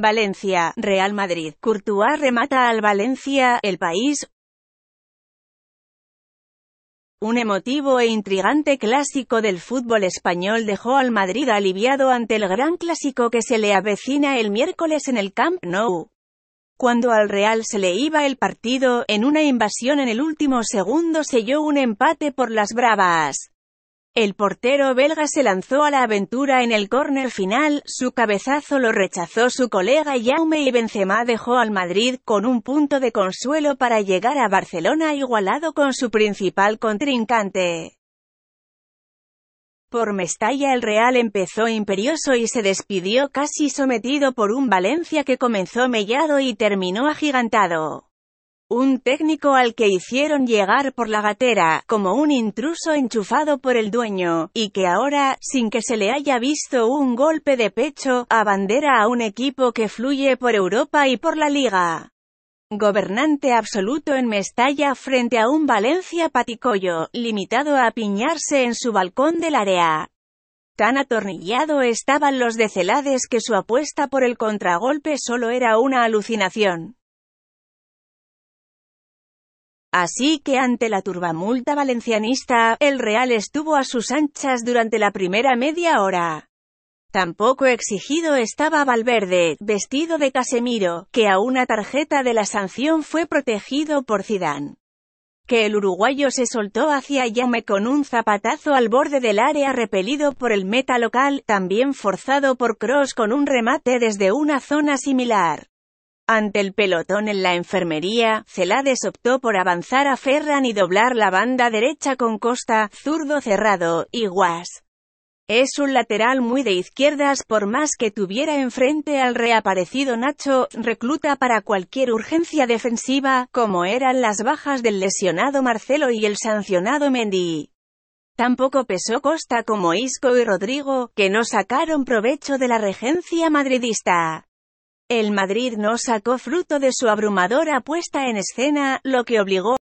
Valencia, Real Madrid. Courtois remata al Valencia, el país. Un emotivo e intrigante clásico del fútbol español dejó al Madrid aliviado ante el gran clásico que se le avecina el miércoles en el Camp Nou. Cuando al Real se le iba el partido, en una invasión en el último segundo selló un empate por las bravas. El portero belga se lanzó a la aventura en el córner final, su cabezazo lo rechazó su colega Jaume y Benzema dejó al Madrid con un punto de consuelo para llegar a Barcelona igualado con su principal contrincante. Por Mestalla el Real empezó imperioso y se despidió casi sometido por un Valencia que comenzó mellado y terminó agigantado un técnico al que hicieron llegar por la gatera, como un intruso enchufado por el dueño, y que ahora, sin que se le haya visto un golpe de pecho, abandera a un equipo que fluye por Europa y por la liga. Gobernante absoluto en Mestalla frente a un Valencia paticollo, limitado a apiñarse en su balcón del área. Tan atornillado estaban los de Celades que su apuesta por el contragolpe solo era una alucinación. Así que ante la turbamulta valencianista, el Real estuvo a sus anchas durante la primera media hora. Tampoco exigido estaba Valverde, vestido de Casemiro, que a una tarjeta de la sanción fue protegido por Zidane. Que el uruguayo se soltó hacia Yame con un zapatazo al borde del área repelido por el meta local, también forzado por Cross con un remate desde una zona similar. Ante el pelotón en la enfermería, Celades optó por avanzar a Ferran y doblar la banda derecha con Costa, zurdo cerrado, y Guas. Es un lateral muy de izquierdas por más que tuviera enfrente al reaparecido Nacho, recluta para cualquier urgencia defensiva, como eran las bajas del lesionado Marcelo y el sancionado Mendy. Tampoco pesó Costa como Isco y Rodrigo, que no sacaron provecho de la regencia madridista. El Madrid no sacó fruto de su abrumadora puesta en escena, lo que obligó